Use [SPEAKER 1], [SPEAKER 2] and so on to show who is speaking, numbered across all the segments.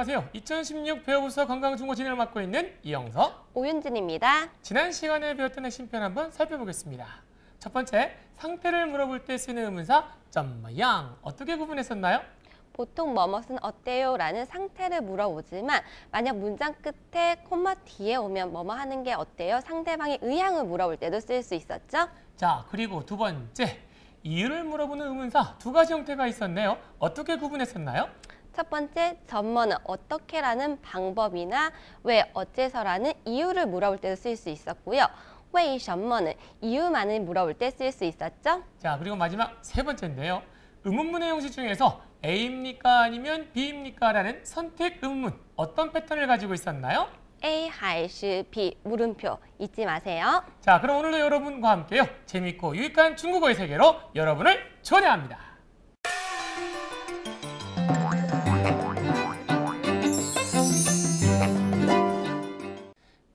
[SPEAKER 1] 안녕하세요. 2016 배우부서 건강중고 진행을 맡고 있는 이영서 오윤진입니다. 지난 시간에 배웠던 핵심 표 한번 살펴보겠습니다. 첫 번째, 상태를 물어볼 때 쓰는 의문사 점마양 어떻게
[SPEAKER 2] 구분했었나요? 보통 뭐뭇은 어때요? 라는 상태를 물어보지만 만약 문장 끝에 콤마 뒤에 오면 뭐뭐 하는 게 어때요? 상대방의 의향을 물어볼 때도 쓸 수 있었죠.
[SPEAKER 1] 자, 그리고 두 번째, 이유를 물어보는 의문사 두 가지 형태가 있었네요. 어떻게 구분했었나요?
[SPEAKER 2] 첫 번째, 전문은 어떻게라는 방법이나 왜, 어째서라는 이유를 물어볼 때도 쓸 수 있었고요. 왜, 이 전문은 이유만을 물어볼 때 쓸 수 있었죠.
[SPEAKER 1] 자, 그리고 마지막 세 번째인데요. 의문문의 형식 중에서 A입니까 아니면 B입니까 라는 선택 의문 어떤 패턴을 가지고 있었나요?
[SPEAKER 2] A, 하이시, B, 물음표 잊지 마세요.
[SPEAKER 1] 자, 그럼 오늘도 여러분과 함께요. 재밌고 유익한 중국어의 세계로 여러분을 초대합니다.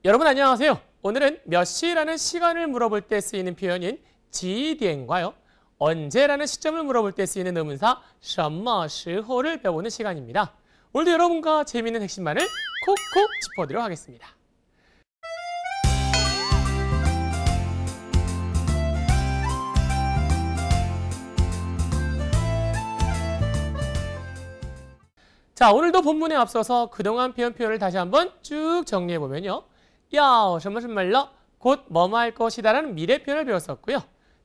[SPEAKER 1] 여러분 안녕하세요. 오늘은 몇 시라는 시간을 물어볼 때 쓰이는 표현인 지디엔과요. 언제라는 시점을 물어볼 때 쓰이는 의문사 什么时候를 배우는 시간입니다. 오늘도 여러분과 재미있는 핵심만을 콕콕 짚어드리도록 하겠습니다. 자, 오늘도 본문에 앞서서 그동안 표현 표현을 다시 한번 쭉 정리해보면요. 뼈, 什么是门了?곧 뭐뭐 할 것이다라는 미래 표현을 배웠었고요.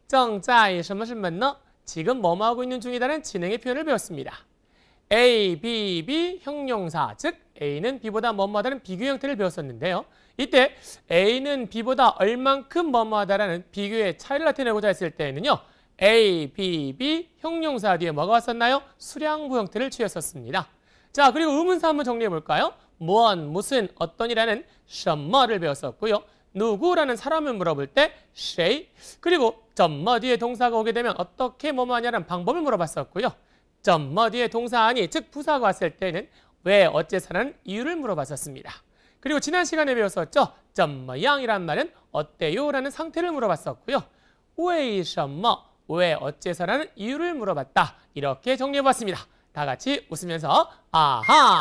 [SPEAKER 1] 정자이, 什么是门了? 지금 뭐뭐 하고 있는 중이다는 진행의 표현을 배웠습니다. A, B, B 형용사, 즉 A는 B보다 뭐뭐하다는 비교 형태를 배웠었는데요. 이때 A는 B보다 얼만큼 뭐뭐하다라는 비교의 차이를 나타내고자 했을 때에는요. A, B, B 형용사 뒤에 뭐가 왔었나요? 수량부 형태를 취했었습니다. 자, 그리고 의문사 한번 정리해 볼까요? 무언, 무슨, 어떤이라는 什么를 배웠었고요. 누구라는 사람을 물어볼 때谁 그리고 점머 뒤에 동사가 오게 되면 어떻게 뭐뭐 하냐는 방법을 물어봤었고요. 점머 뒤에 동사 아니 즉 부사가 왔을 때는 왜 어째서라는 이유를 물어봤었습니다. 그리고 지난 시간에 배웠었죠. 점머양이란 말은 어때요라는 상태를 물어봤었고요. 왜什么 왜 어째서라는 이유를 물어봤다. 이렇게 정리해봤습니다. 다 같이 웃으면서 아하!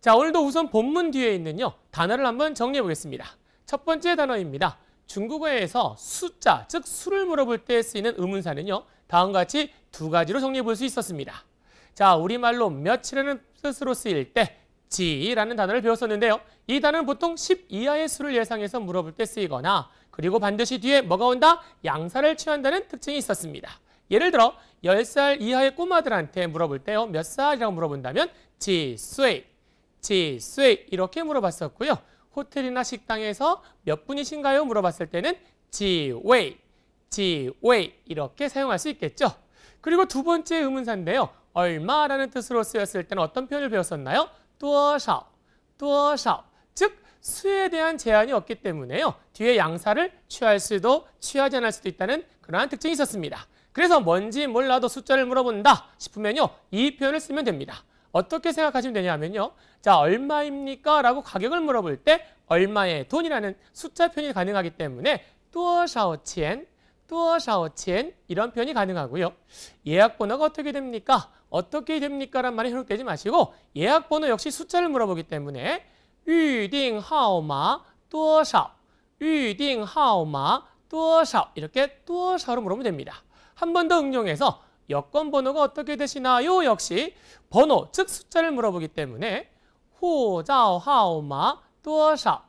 [SPEAKER 1] 자, 오늘도 우선 본문 뒤에 있는요. 단어를 한번 정리해 보겠습니다. 첫 번째 단어입니다. 중국어에서 숫자, 즉 수를 물어볼 때 쓰이는 의문사는요. 다음과 같이 두 가지로 정리해 볼 수 있었습니다. 자, 우리말로 며칠이라는 뜻으로 쓰일 때 지라는 단어를 배웠었는데요. 이 단어는 보통 10 이하의 수를 예상해서 물어볼 때 쓰이거나 그리고 반드시 뒤에 뭐가 온다? 양사를 취한다는 특징이 있었습니다. 예를 들어 10살 이하의 꼬마들한테 물어볼 때요. 몇 살이라고 물어본다면 지, 수쇠 지수이 이렇게 물어봤었고요. 호텔이나 식당에서 몇 분이신가요? 물어봤을 때는 지웨이, 지웨이 이렇게 사용할 수 있겠죠. 그리고 두 번째 의문사인데요. 얼마라는 뜻으로 쓰였을 때는 어떤 표현을 배웠었나요? 또샤, 또샤. 즉 수에 대한 제한이 없기 때문에요. 뒤에 양사를 취할 수도 취하지 않을 수도 있다는 그러한 특징이 있었습니다. 그래서 뭔지 몰라도 숫자를 물어본다 싶으면요. 이 표현을 쓰면 됩니다. 어떻게 생각하시면 되냐면요. 자, 얼마입니까? 라고 가격을 물어볼 때 얼마의 돈이라는 숫자 표현이 가능하기 때문에 뚜어샤오치엔, 샤오치 이런 표현이 가능하고요. 예약 번호가 어떻게 됩니까? 어떻게 됩니까? 라는 말이 현혹되지 마시고 예약 번호 역시 숫자를 물어보기 때문에 유딩하오마 뚜어샤오, 유딩하오마 뚜샤 이렇게 뚜어샤로물어보면 됩니다. 한 번 더 응용해서 여권 번호가 어떻게 되시나요? 역시 번호, 즉 숫자를 물어보기 때문에 호자하오마 또샤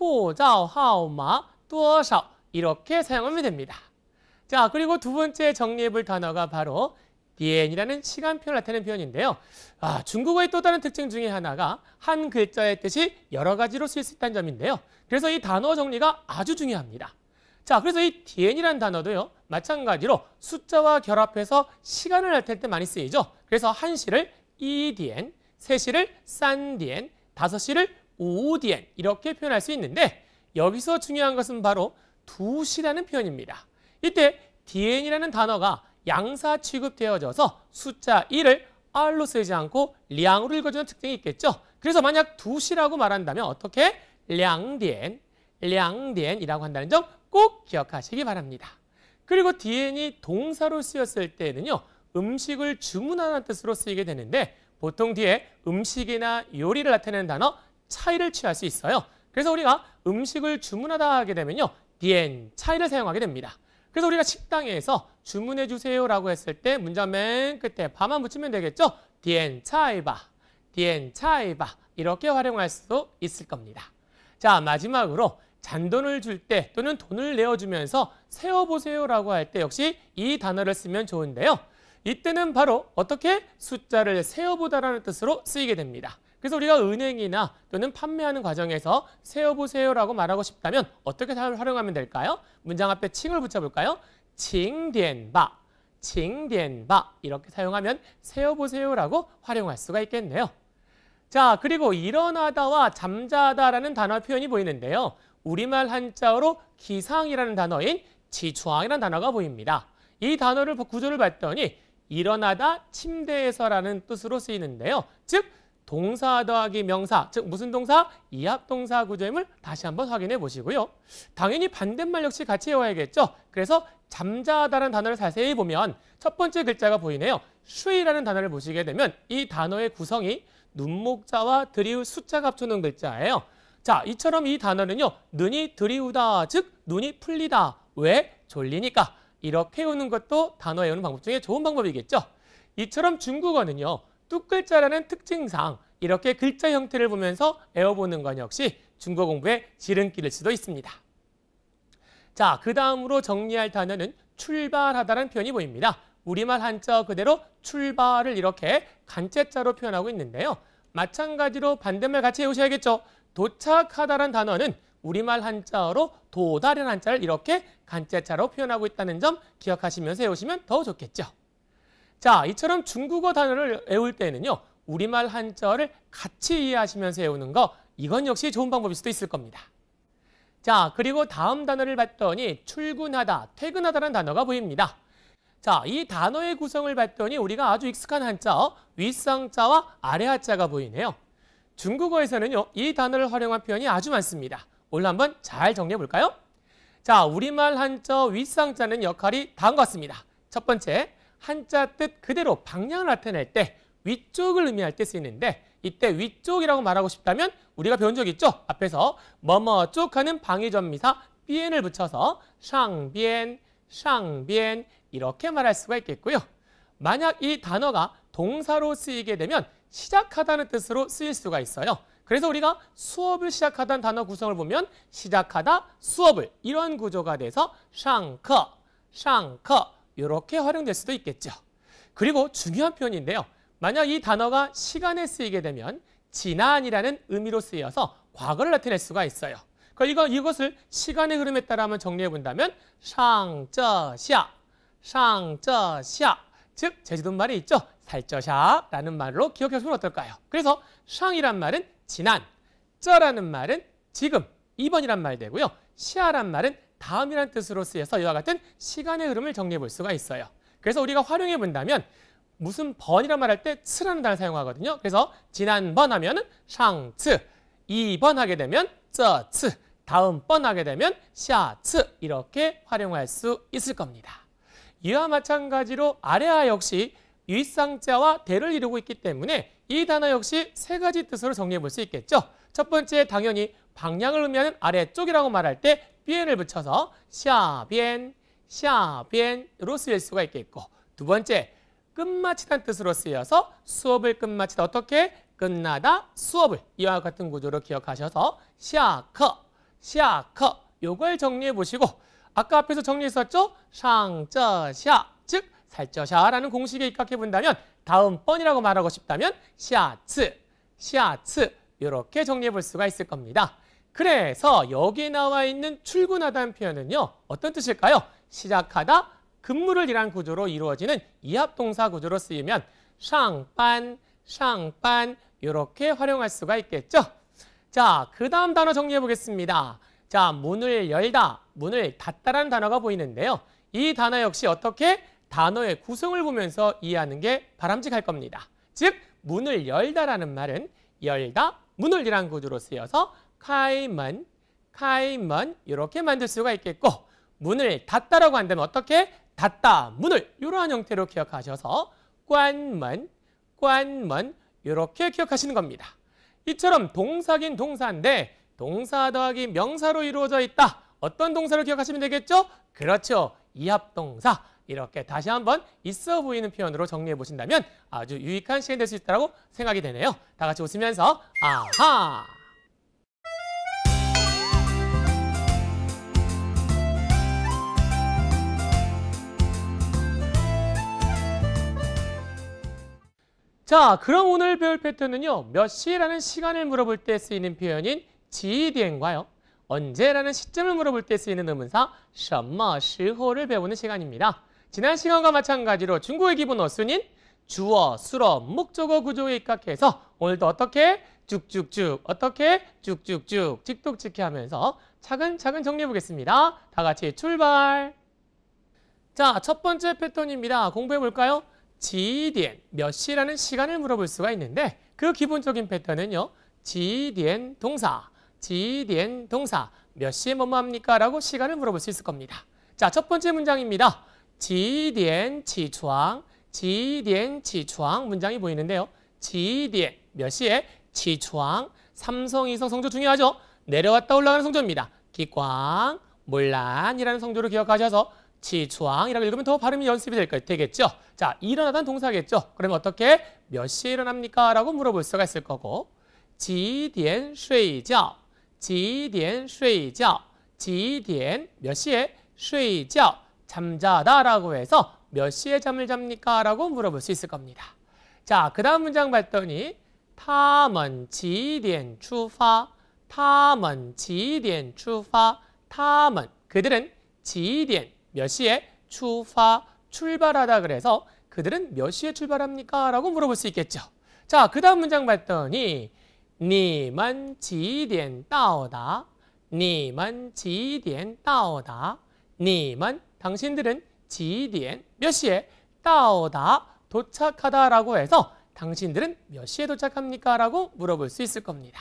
[SPEAKER 1] 호자하오마 또샤 이렇게 사용하면 됩니다. 자, 그리고 두 번째 정리해 볼 단어가 바로 비엔이라는 시간표를 나타내는 표현인데요. 아, 중국어의 또 다른 특징 중에 하나가 한 글자의 뜻이 여러 가지로 쓸 수 있다는 점인데요. 그래서 이 단어 정리가 아주 중요합니다. 자, 그래서 이 DN이라는 단어도요. 마찬가지로 숫자와 결합해서 시간을 나타낼 때 많이 쓰이죠. 그래서 1시를 EDN, 3시를 SANDN, 5시를 ODN 이렇게 표현할 수 있는데 여기서 중요한 것은 바로 2시라는 표현입니다. 이때 DN이라는 단어가 양사 취급되어져서 숫자 1을 R로 쓰지 않고 량으로 읽어주는 특징이 있겠죠. 그래서 만약 2시라고 말한다면 어떻게 량디엔, 량디엔이라고 한다는 점꼭 기억하시기 바랍니다. 그리고 DN이 동사로 쓰였을 때는요. 음식을 주문하는 뜻으로 쓰이게 되는데 보통 뒤에 음식이나 요리를 나타내는 단어 차이를 취할 수 있어요. 그래서 우리가 음식을 주문하다 하게 되면요. DN 차이를 사용하게 됩니다. 그래서 우리가 식당에서 주문해 주세요라고 했을 때문장맨 끝에 바만 붙이면 되겠죠? 디엔 차이바, 디엔 차이바 이렇게 활용할 수 있을 겁니다. 자 마지막으로 잔돈을 줄 때 또는 돈을 내어주면서 세어보세요라고 할 때 역시 이 단어를 쓰면 좋은데요. 이때는 바로 어떻게 숫자를 세어보다라는 뜻으로 쓰이게 됩니다. 그래서 우리가 은행이나 또는 판매하는 과정에서 세어보세요라고 말하고 싶다면 어떻게 활용하면 될까요? 문장 앞에 칭을 붙여볼까요? 칭点바칭点바 이렇게 사용하면 세어보세요라고 활용할 수가 있겠네요. 자, 그리고 일어나다와 잠자다라는 단어 표현이 보이는데요. 우리말 한자어로 기상이라는 단어인 지추항이라는 단어가 보입니다. 이 단어를 구조를 봤더니 일어나다 침대에서라는 뜻으로 쓰이는데요. 즉 동사 더하기 명사, 즉 무슨 동사? 이합동사 구조임을 다시 한번 확인해 보시고요. 당연히 반대말 역시 같이 외워야겠죠. 그래서 잠자다라는 단어를 자세히 보면 첫 번째 글자가 보이네요. 슈이라는 단어를 보시게 되면 이 단어의 구성이 눈목자와 드리우 숫자가 합쳐놓은 글자예요. 자, 이처럼 이 단어는요. 눈이 드리우다즉 눈이 풀리다. 왜? 졸리니까. 이렇게 우는 것도 단어 외우는 방법 중에 좋은 방법이겠죠. 이처럼 중국어는요. 뚝글자라는 특징상 이렇게 글자 형태를 보면서 외워보는 건 역시 중국어 공부의 지름길일 수도 있습니다. 자, 그 다음으로 정리할 단어는 출발하다라는 표현이 보입니다. 우리말 한자 그대로 출발을 이렇게 간체자로 표현하고 있는데요. 마찬가지로 반대말 같이 외우셔야겠죠. 도착하다란 단어는 우리말 한자어로 도달이라는 한자를 이렇게 간자차로 표현하고 있다는 점 기억하시면서 외우시면 더 좋겠죠. 자, 이처럼 중국어 단어를 외울 때는요. 우리말 한자어를 같이 이해하시면서 외우는 거 이건 역시 좋은 방법일 수도 있을 겁니다. 자, 그리고 다음 단어를 봤더니 출근하다, 퇴근하다라는 단어가 보입니다. 자, 이 단어의 구성을 봤더니 우리가 아주 익숙한 한자어 윗상자와 아래하자가 보이네요. 중국어에서는요, 이 단어를 활용한 표현이 아주 많습니다. 오늘 한번 잘 정리해 볼까요? 자, 우리말 한자 윗상자는 역할이 다음과 같습니다. 첫 번째, 한자 뜻 그대로 방향을 나타낼 때 위쪽을 의미할 때 쓰이는데 이때 위쪽이라고 말하고 싶다면 우리가 배운 적 있죠? 앞에서 뭐뭐 쪽 하는 방위전미사 비엔을 붙여서 샹비엔, 샹비엔 이렇게 말할 수가 있겠고요. 만약 이 단어가 동사로 쓰이게 되면 시작하다는 뜻으로 쓰일 수가 있어요. 그래서 우리가 수업을 시작하다는 단어 구성을 보면 시작하다, 수업을 이런 구조가 돼서 샹커, 샹커 이렇게 활용될 수도 있겠죠. 그리고 중요한 표현인데요. 만약 이 단어가 시간에 쓰이게 되면 지난이라는 의미로 쓰여서 과거를 나타낼 수가 있어요. 그 이거, 이것을 시간의 흐름에 따라 한번 정리해 본다면 상저샤, 상저샤 즉 제주도말이 있죠. 살쪄샤라는 말로 기억해주면 어떨까요? 그래서 샹이란 말은 지난, 쩌라는 말은 지금, 이번이란 말 되고요. 시아란 말은 다음이란 뜻으로 쓰여서 이와 같은 시간의 흐름을 정리해 볼 수가 있어요. 그래서 우리가 활용해 본다면 무슨 번이란 말 할 때 츠라는 단어 사용하거든요. 그래서 지난번 하면 샹츠, 이번 하게 되면 쩌츠, 다음번 하게 되면 샤츠 이렇게 활용할 수 있을 겁니다. 이와 마찬가지로 아래아 역시 윗상자와 대를 이루고 있기 때문에 이 단어 역시 세 가지 뜻으로 정리해 볼 수 있겠죠. 첫 번째 당연히 방향을 의미하는 아래쪽이라고 말할 때 비엔을 붙여서 샤비엔, 샤비엔으로 쓰일 수가 있겠고 두 번째 끝마치다는 뜻으로 쓰여서 수업을 끝마치다 어떻게 끝나다 수업을 이와 같은 구조로 기억하셔서 샤커, 샤커 요걸 정리해 보시고 아까 앞에서 정리했었죠? 상저샤 즉 살저샤라는 공식에 입각해 본다면 다음번이라고 말하고 싶다면 샤츠 샤츠 이렇게 정리해 볼 수가 있을 겁니다. 그래서 여기에 나와 있는 출근하다는 표현은요. 어떤 뜻일까요? 시작하다, 근무를 이란 구조로 이루어지는 이합동사 구조로 쓰이면 상반, 상반 이렇게 활용할 수가 있겠죠. 자, 그 다음 단어 정리해 보겠습니다. 자, 문을 열다, 문을 닫다라는 단어가 보이는데요. 이 단어 역시 어떻게 단어의 구성을 보면서 이해하는 게 바람직할 겁니다. 즉, 문을 열다라는 말은 열다, 문을 이란 구조로 쓰여서 카이먼, 카이먼 이렇게 만들 수가 있겠고 문을 닫다라고 한다면 어떻게 닫다, 문을 이러한 형태로 기억하셔서 관먼, 관먼 이렇게 기억하시는 겁니다. 이처럼 동사긴 동사인데 동사 더하기 명사로 이루어져 있다. 어떤 동사를 기억하시면 되겠죠? 그렇죠. 이합동사. 이렇게 다시 한번 있어 보이는 표현으로 정리해 보신다면 아주 유익한 시간될 수 있다고 생각이 되네요. 다 같이 웃으면서 아하! 자, 그럼 오늘 배울 패턴은요. 몇 시라는 시간을 물어볼 때 쓰이는 표현인 지디엔과요. 언제라는 시점을 물어볼 때 쓰이는 의문사 什么时호를 배우는 시간입니다. 지난 시간과 마찬가지로 중국의 기본 어순인 주어, 수어, 목적어 구조에 입각해서 오늘도 어떻게 쭉쭉쭉, 어떻게 쭉쭉쭉, 직독직해 하면서 차근차근 정리해보겠습니다. 다 같이 출발! 자, 첫 번째 패턴입니다. 공부해볼까요? 지디엔, 몇 시라는 시간을 물어볼 수가 있는데 그 기본적인 패턴은요. 지디엔 동사, 지디엔 동사 몇 시에 뭐뭐 합니까? 라고 시간을 물어볼 수 있을 겁니다. 자, 첫 번째 문장입니다. 지디엔 지추앙 지디엔 지추앙 문장이 보이는데요. 지디엔 몇 시에 지추앙 삼성이성 성조 중요하죠. 내려왔다 올라가는 성조입니다. 기광 몰란이라는 성조를 기억하셔서 지추앙이라고 읽으면 더 발음이 연습이 될 거예요. 되겠죠. 자, 일어나다는 동사겠죠. 그러면 어떻게 몇 시에 일어납니까? 라고 물어볼 수가 있을 거고 지디엔 쉐이죠. 지디엔 쇠이죠. 지디엔 몇 시에 쇠이죠. 잠자다라고 해서 몇 시에 잠을 잡니까? 라고 물어볼 수 있을 겁니다. 자, 그 다음 문장 봤더니 타먼 지们几 추파 타他지几点 추파 타们 그들은 지 几点몇 시에 추파 출발하다 그래서 그들은 몇 시에 출발합니까? 라고 물어볼 수 있겠죠. 자, 그 다음 문장 봤더니 니만 지디到 따오다. 니만 到디엔 따오다. 니만 당신들은 지디엔 몇 시에 到오다 도착하다라고 해서 당신들은 몇 시에 도착합니까? 라고 물어볼 수 있을 겁니다.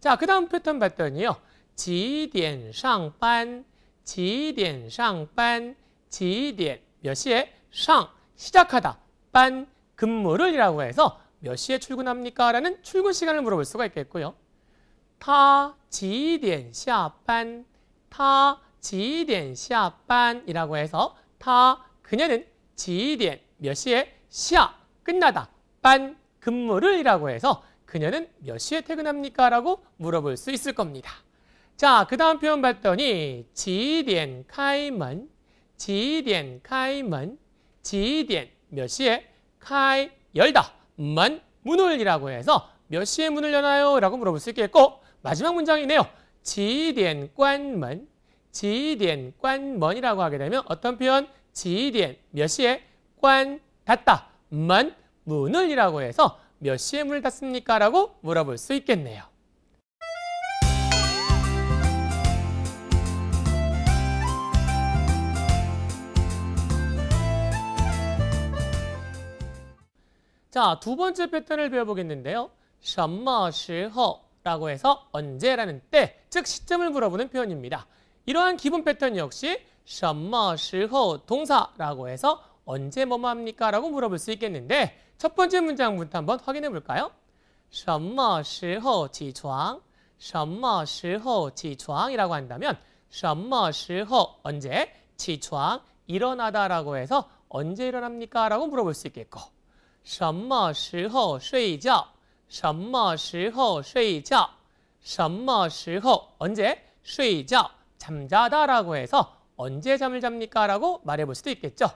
[SPEAKER 1] 자, 그 다음 패턴 봤더니요. 지디엔 상반, 지디엔 상반, 지디엔 몇 시에 상 시작하다 반 근무를이라고 해서 몇 시에 출근합니까? 라는 출근 시간을 물어볼 수가 있겠고요. 他几点下班?他几点下 반. 이라고 해서 타, 그녀는 几点몇 시에 下 끝나다 반 근무를 이라고 해서 그녀는 몇 시에 퇴근합니까? 라고 물어볼 수 있을 겁니다. 자, 그 다음 표현 봤더니 几点开门?几点开门? 几点몇 시에 开 열다 만 음, 문을이라고 해서 몇 시에 문을 여나요? 라고 물어볼 수 있겠고 마지막 문장이네요. 지디엔 관문 지디엔 관문이라고 하게 되면 어떤 표현? 지디엔 몇 시에 관 닫다 만 문을이라고 해서 몇 시에 문을 닫습니까? 라고 물어볼 수 있겠네요. 자, 두 번째 패턴을 배워보겠는데요. 什么时候라고 해서 언제라는 때, 즉 시점을 물어보는 표현입니다. 이러한 기본 패턴 역시 什么时候 동사라고 해서 언제 뭐뭐 합니까? 라고 물어볼 수 있겠는데 첫 번째 문장부터 한번 확인해 볼까요? 什么时候起床?什么时候起床이라고 한다면 什么时候 언제 起床 일어나다라고 해서 언제 일어납니까? 라고 물어볼 수 있겠고 什么时候睡觉？什么时候睡觉？什么时候언제睡觉 잠자다라고 해서 언제 잠을 잡니까라고 말해볼 수도 있겠죠.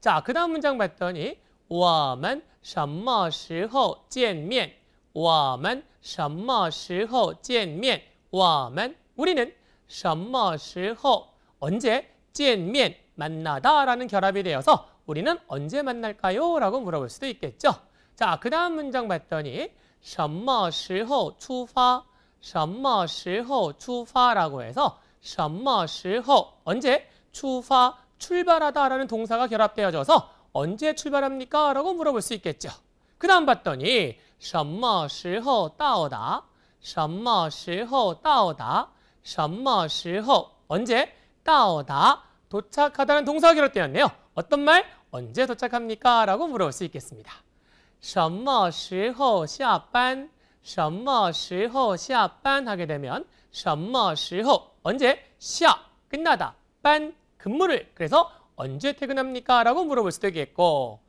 [SPEAKER 1] 자, 그 다음 문장 봤더니 我们什么时候见面?我们什么时候见面?我们 우리는 什么时候 언제 见面 만나다라는 결합이 되어서 우리는 언제 만날까요? 라고 물어볼 수도 있겠죠. 자, 그 다음 문장 봤더니 什么时候出发?什么时候出发라고 해서 什么时候 언제 출파 출발하다라는 동사가 결합되어져서 언제 출발합니까? 라고 물어볼 수 있겠죠. 그 다음 봤더니 什么时候到达?什么时候到达?什么时候 언제 到达 도착하다는 동사가 결합되었네요. 어떤 말? 언제 도착합니까? 라고 물어볼 수 있겠습니다. 什么时候下班?什么时候下班? 하게 되면 什么时候 언제? 下 끝나다. 반 근무를 그래서 언제 퇴근합니까? 라고 물어볼 수도 있겠고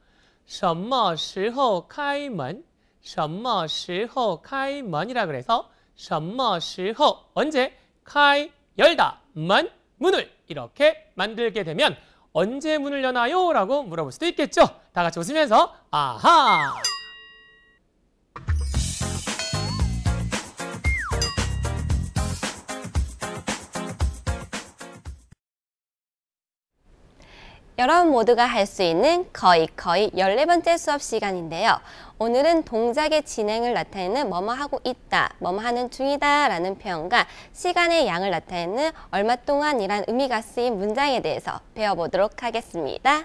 [SPEAKER 1] 什么时候开门? 什么时候开门이라 그래서 什么时候 언제? 开 열다 문 문을 이렇게 만들게 되면 언제 문을 여나요? 라고 물어볼 수도 있겠죠. 다 같이 웃으면서 아하!
[SPEAKER 2] 여러분 모두가 할 수 있는 거의 거의 열네 번째 수업 시간인데요. 오늘은 동작의 진행을 나타내는 뭐뭐 하고 있다, 뭐뭐 하는 중이다 라는 표현과 시간의 양을 나타내는 얼마 동안이란 의미가 쓰인 문장에 대해서 배워보도록 하겠습니다.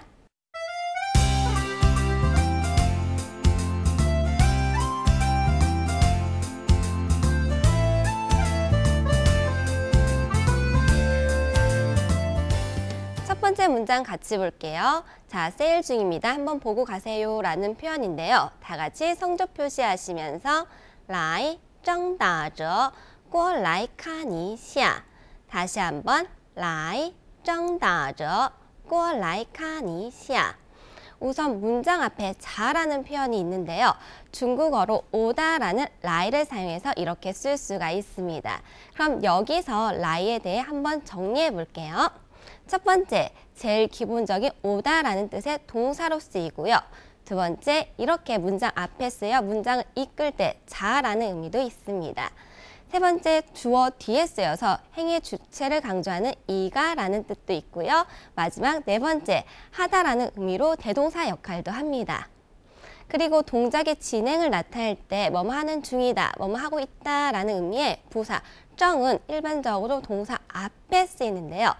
[SPEAKER 2] 번째 문장 같이 볼게요. 자, 세일 중입니다. 한번 보고 가세요 라는 표현인데요. 다 같이 성적 표시하시면서 라이 정다저 꼬라이 카니샤 다시 한번 라이 정다저 꼬라이 카니샤 우선 문장 앞에 자라는 표현이 있는데요. 중국어로 오다라는 라이를 사용해서 이렇게 쓸 수가 있습니다. 그럼 여기서 라이에 대해 한번 정리해 볼게요. 첫 번째, 제일 기본적인 오다라는 뜻의 동사로 쓰이고요. 두 번째, 이렇게 문장 앞에 쓰여 문장을 이끌 때 자라는 의미도 있습니다. 세 번째, 주어 뒤에 쓰여서 행의 주체를 강조하는 이가라는 뜻도 있고요. 마지막 네 번째, 하다라는 의미로 대동사 역할도 합니다. 그리고 동작의 진행을 나타낼 때 뭐뭐 하는 중이다, 뭐뭐 하고 있다라는 의미의 부사, 정은 일반적으로 동사 앞에 쓰이는데요.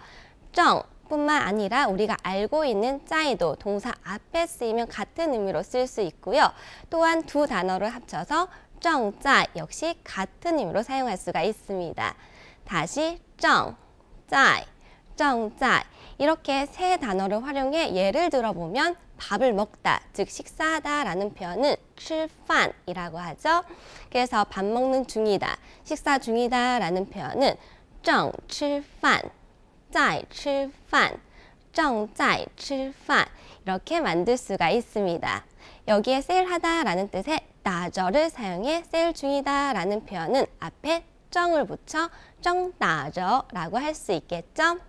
[SPEAKER 2] 특정 뿐만 아니라 우리가 알고 있는 짜이도 동사 앞에 쓰이면 같은 의미로 쓸 수 있고요. 또한 두 단어를 합쳐서 정짜 역시 같은 의미로 사용할 수가 있습니다. 다시 정, 짜이, 정짜 이렇게 세 단어를 활용해 예를 들어보면 밥을 먹다, 즉 식사하다라는 표현은 吃饭이라고 하죠. 그래서 밥 먹는 중이다, 식사 중이다라는 표현은 正吃饭在吃饭,正在吃饭 이렇게 만들 수가 있습니다. 여기에 세일하다 라는 뜻의 나저를 사용해 세일 중이다 라는 표현은 앞에 정을 붙여 정나저라고 할 수 있겠죠?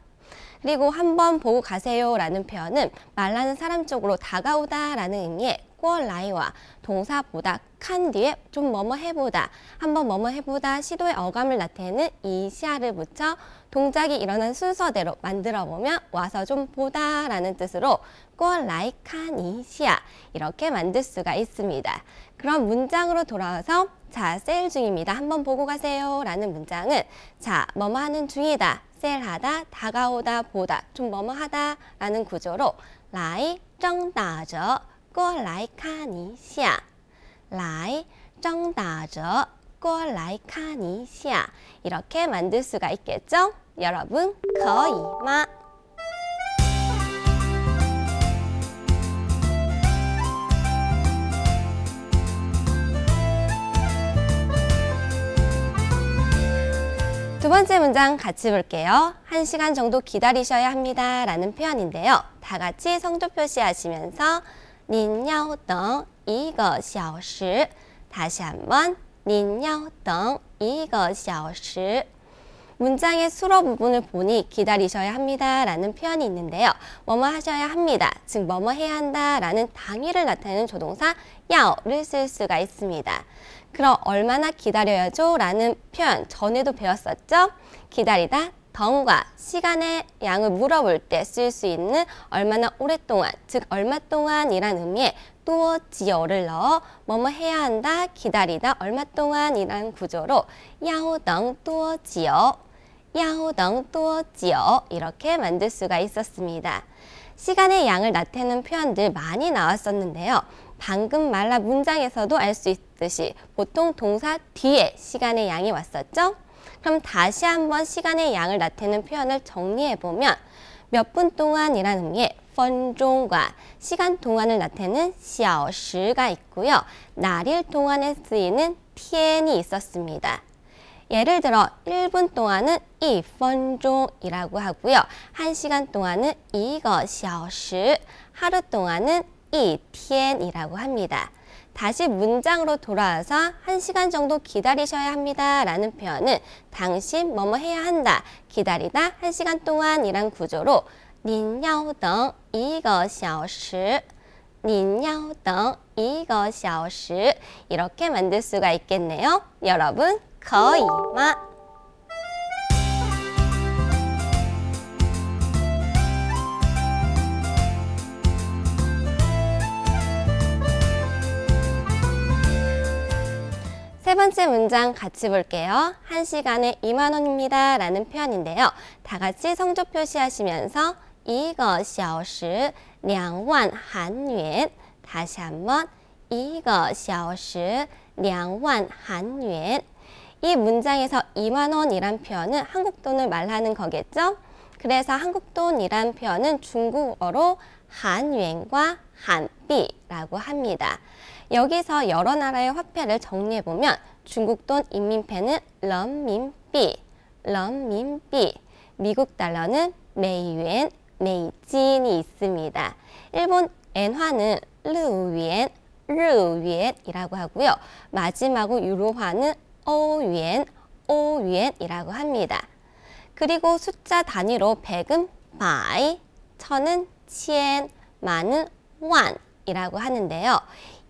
[SPEAKER 2] 그리고 한번 보고 가세요 라는 표현은 말라는 사람 쪽으로 다가오다 라는 의미의 꾸라이와 동사보다 칸 뒤에 좀 뭐뭐 해보다, 한번 뭐뭐 해보다 시도의 어감을 나타내는 이 시아를 붙여 동작이 일어난 순서대로 만들어보면 와서 좀 보다라는 뜻으로 꾸라이 칸 이 시아 이렇게 만들 수가 있습니다. 그럼 문장으로 돌아와서 자, 세일 중입니다. 한번 보고 가세요 라는 문장은 자, 뭐뭐 하는 중이다, 셀하다, 다가오다, 보다, 좀 뭐뭐 하다 라는 구조로 라이 정다죠. 过来看一下，来정다죠. 过来카니시 이렇게 만들 수가 있겠죠? 여러분 거의마 두 번째 문장 같이 볼게요. 한 시간 정도 기다리셔야 합니다. 라는 표현인데요. 다 같이 성조 표시하시면서 您要等一个小时. 다시 한번 您要等一个小时. 문장의 수로 부분을 보니 기다리셔야 합니다 라는 표현이 있는데요. 뭐뭐 하셔야 합니다, 즉 뭐뭐 해야 한다 라는 당위를 나타내는 조동사 야를 쓸 수가 있습니다. 그럼 얼마나 기다려야죠 라는 표현 전에도 배웠었죠? 기다리다 경우가 시간의 양을 물어볼 때 쓸 수 있는 얼마나 오랫동안, 즉 얼마 동안이란 의미의 또 지어를 넣어 뭐뭐 해야 한다, 기다리다, 얼마 동안이란 구조로 야호덩 또 지어, 야호덩 또 지어 이렇게 만들 수가 있었습니다. 시간의 양을 나타내는 표현들 많이 나왔었는데요. 방금 말라 문장에서도 알 수 있듯이 보통 동사 뒤에 시간의 양이 왔었죠? 그럼 다시 한번 시간의 양을 나타내는 표현을 정리해보면 몇 분 동안이라는 의미의 分钟과 시간 동안을 나타내는 小时가 있고요. 날일 동안에 쓰이는 티엔이 있었습니다. 예를 들어 1분 동안은 이펀종이라고 하고요. 1시간 동안은 1个小时, 하루 동안은 이티엔이라고 합니다. 다시 문장으로 돌아와서 한시간 정도 기다리셔야 합니다. 라는 표현은 당신 뭐뭐 해야 한다, 기다리다 한시간 동안 이란 구조로 닌야오덩 您要等一个小时您덩이一个小时 이렇게 만들 수가 있겠네요. 여러분 거의 마세 번째 문장 같이 볼게요. 한 시간에 2만 원입니다. 라는 표현인데요. 다 같이 성조 표시하시면서 이거 小时 2만 한 y u 다시 한번 이거 小时 2만 한 y u 이 문장에서 2만 원이란 표현은 한국 돈을 말하는 거겠죠? 그래서 한국 돈이란 표현은 중국어로 한 y u 과 한비라고 합니다. 여기서 여러 나라의 화폐를 정리해보면 중국 돈 인민폐는 런민비, 런민비, 미국 달러는 메이엔, 메이진이 있습니다. 일본 엔화는 르위엔, 르위엔이라고 하고요. 마지막으로 유로화는 오위엔, 오위엔이라고 합니다. 그리고 숫자 단위로 백은 바이, 천은 치엔, 만은 완이라고 하는데요.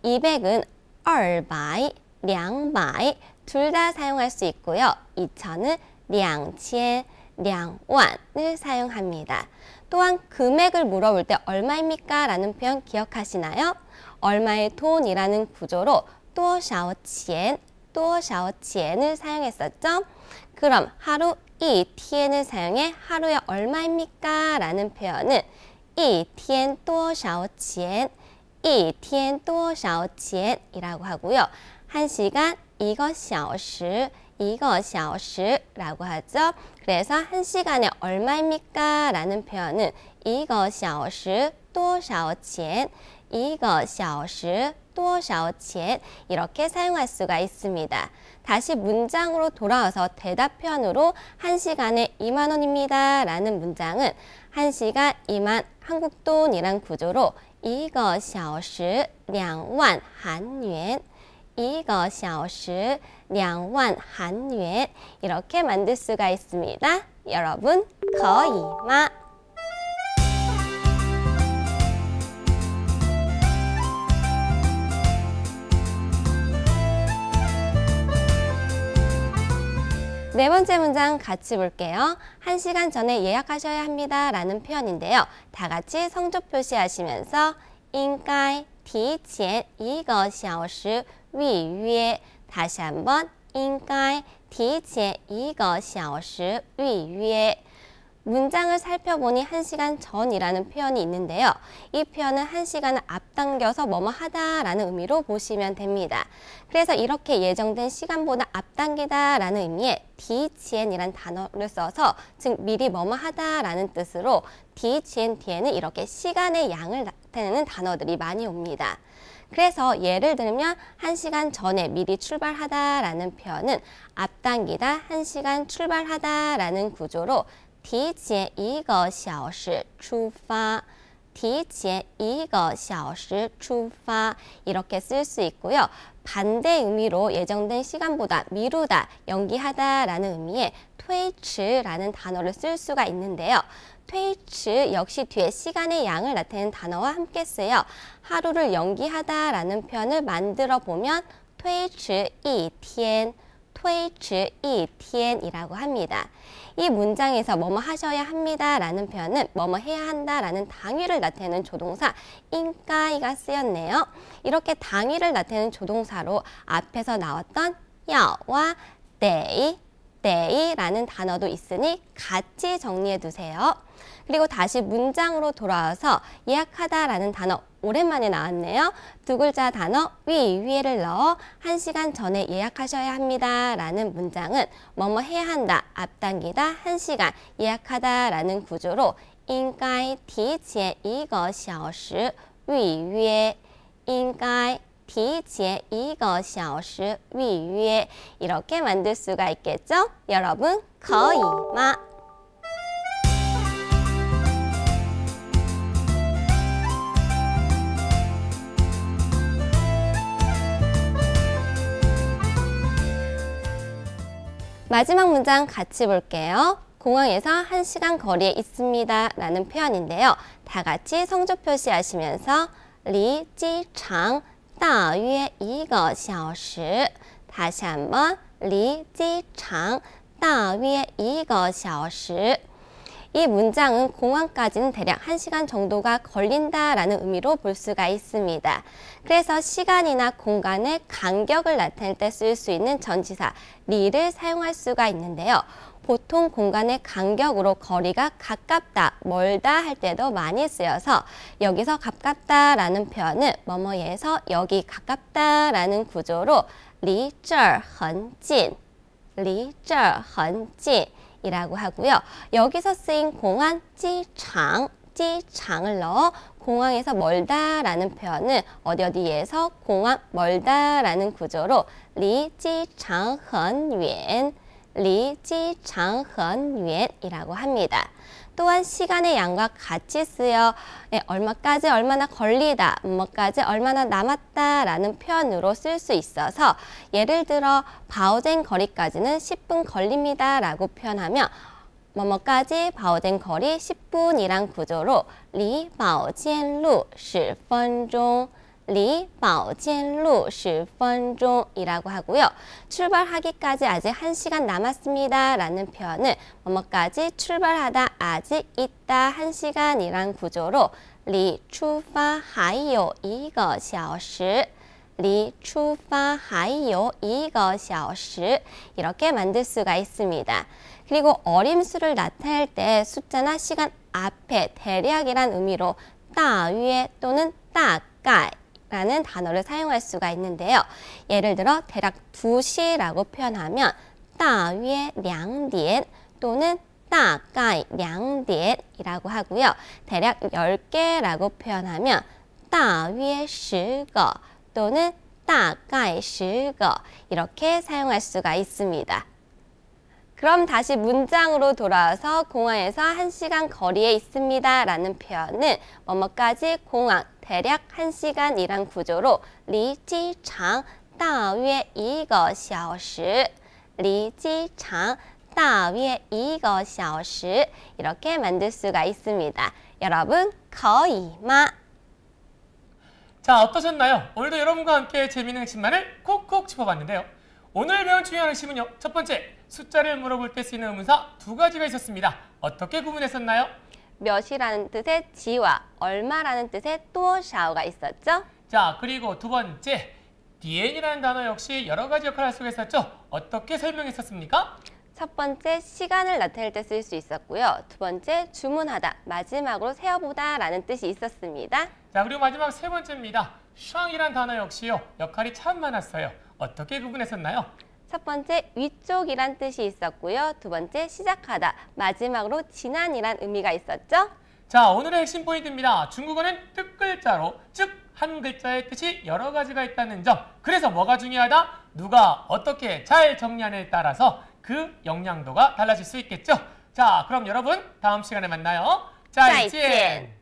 [SPEAKER 2] 200은 얼바이, 2바이둘 다 사용할 수 있고요. 2000은 2000, 원을 사용합니다. 또한 금액을 물어볼 때 얼마입니까? 라는 표현 기억하시나요? 얼마의 돈이라는 구조로 또샤오치엔, 또을 사용했었죠? 그럼 하루 이티을 사용해 하루에 얼마입니까? 라는 표현은 이 티엔 또샤 1天 多少钱이라고 하고요. 1시간 이거 小时 이거 小时라고 하죠. 그래서 1시간에 얼마입니까? 라는 표현은 이거 小时多少钱 이거 小时多少钱 이렇게 사용할 수가 있습니다. 다시 문장으로 돌아와서 대답 표현으로 1시간에 2만 원입니다. 라는 문장은 1시간 2만 한국 돈이란 구조로 一个小时两万韩元，一个小时两万韩元，이렇게만들수가있습니다여러분거이마네 번째 문장 같이 볼게요. 한시간 전에 예약하셔야 합니다. 라는 표현인데요. 다 같이 성조 표시하시면서 应该提前一个小时预约 다시 한번 应该提前一个小时预约 문장을 살펴보니 한시간 전이라는 표현이 있는데요. 이 표현은 한시간을 앞당겨서 뭐뭐 하다라는 의미로 보시면 됩니다. 그래서 이렇게 예정된 시간보다 앞당기다라는 의미의 DHN이란 단어를 써서 즉 미리 뭐뭐 하다라는 뜻으로 DHN 뒤에는 이렇게 시간의 양을 나타내는 단어들이 많이 옵니다. 그래서 예를 들면 한시간 전에 미리 출발하다라는 표현은 앞당기다, 한시간 출발하다라는 구조로 提前一个小时出发。提前 이거 小时 출파 이렇게 쓸 수 있고요. 반대 의미로 예정된 시간보다 미루다, 연기하다라는 의미의 퇴치라는 단어를 쓸 수가 있는데요. 퇴치 역시 뒤에 시간의 양을 나타내는 단어와 함께 쓰여 하루를 연기하다라는 표현을 만들어 보면 퇴츠 一天, 퇴츠 一天이라고 합니다. 이 문장에서 뭐뭐 하셔야 합니다 라는 표현은 뭐뭐 해야 한다 라는 당위를 나타내는 조동사 인가이가 쓰였네요. 이렇게 당위를 나타내는 조동사로 앞에서 나왔던 여와 데이, 데이라는 단어도 있으니 같이 정리해 두세요. 그리고 다시 문장으로 돌아와서 예약하다라는 단어 오랜만에 나왔네요. 두 글자 단어 위, 위에를 넣어 한시간 전에 예약하셔야 합니다. 라는 문장은 뭐 뭐 해야 한다, 앞당기다, 한시간 예약하다 라는 구조로 应该提前一个小时预约应该提前一个小时预约 이렇게 만들 수가 있겠죠? 여러분, 거의 마 마지막 문장 같이 볼게요. 공항에서 한시간 거리에 있습니다. 라는 표현인데요. 다 같이 성조 표시하시면서 리지창 다约 이거 小时 다시 한번 리지창 다约 이거 小时이 문장은 공항까지는 대략 한시간 정도가 걸린다라는 의미로 볼 수가 있습니다. 그래서 시간이나 공간의 간격을 나타낼 때 쓸 수 있는 전치사 리를 사용할 수가 있는데요. 보통 공간의 간격으로 거리가 가깝다, 멀다 할 때도 많이 쓰여서 여기서 가깝다라는 표현은 뭐뭐에서 여기 가깝다라는 구조로 리这헌近리这헌近 이라고 하고요. 여기서 쓰인 공안찌창찌창을 넣어 공항에서 멀다라는 표현은 어디 어디에서 공항 멀다라는 구조로 리지장헌엔리지장헌엔이라고 합니다. 또한 시간의 양과 같이 쓰여 예, 얼마까지 얼마나 걸리다, 뭐까지 얼마나 남았다라는 표현으로 쓸 수 있어서 예를 들어 바오젠 거리까지는 10분 걸립니다라고 표현하면 뭐뭐까지 바오된 거리 10분이란 구조로 리 바오젠루 10분钟 리 바오젠루 10분钟이라고 하고요. 출발하기까지 아직 1시간 남았습니다. 라는 표현은 뭐뭐까지 출발하다 아직 있다 1시간이란 구조로 리 출발 还有이거小时리 출발 还有 이거 小时 이렇게 만들 수가 있습니다. 그리고 어림수를 나타낼 때 숫자나 시간 앞에 대략이란 의미로 따위에 또는 따까이 라는 단어를 사용할 수가 있는데요. 예를 들어 대략 2시라고 표현하면 따위의 량디엔 또는 따까이 량디엔이라고 하고요. 대략 10개라고 표현하면 따위의 10거 또는 따까이 1거 이렇게 사용할 수가 있습니다. 그럼 다시 문장으로 돌아와서 공항에서 한시간 거리에 있습니다 라는 표현은 뭐뭐까지 공항 대략 한시간이란 구조로 리지창 다约 이거 小时 리지창 다위에 이거 小时 이렇게 만들 수가 있습니다. 여러분 거의마 자
[SPEAKER 1] 어떠셨나요? 오늘도 여러분과 함께 재미있는 핵심만을 콕콕 짚어봤는데요. 오늘 배운 중요한 핵심은요. 첫 번째 숫자를 물어볼 때 쓰이는 의문사 두 가지가 있었습니다. 어떻게 구분했었나요?
[SPEAKER 2] 몇이라는 뜻의 지와 얼마라는 뜻의 또샤오가 있었죠.
[SPEAKER 1] 자, 그리고 두 번째, 디엔이라는 단어 역시 여러 가지 역할을 할 수가 있었죠. 어떻게 설명했었습니까?
[SPEAKER 2] 첫 번째, 시간을 나타낼 때 쓸 수 있었고요. 두 번째, 주문하다, 마지막으로 세어보다 라는 뜻이 있었습니다.
[SPEAKER 1] 자, 그리고 마지막 세 번째입니다. 슈이란 단어 역시요. 역할이 참 많았어요. 어떻게 구분했었나요?
[SPEAKER 2] 첫 번째 위쪽이란 뜻이 있었고요. 두 번째 시작하다, 마지막으로 지난이란 의미가 있었죠.
[SPEAKER 1] 자, 오늘의 핵심 포인트입니다. 중국어는 특글자로즉 한 글자의 뜻이 여러 가지가 있다는 점. 그래서 뭐가 중요하다? 누가 어떻게 잘 정리하느냐에 따라서 그 영향도가 달라질 수 있겠죠. 자, 그럼 여러분 다음 시간에 만나요. 자, 이젠!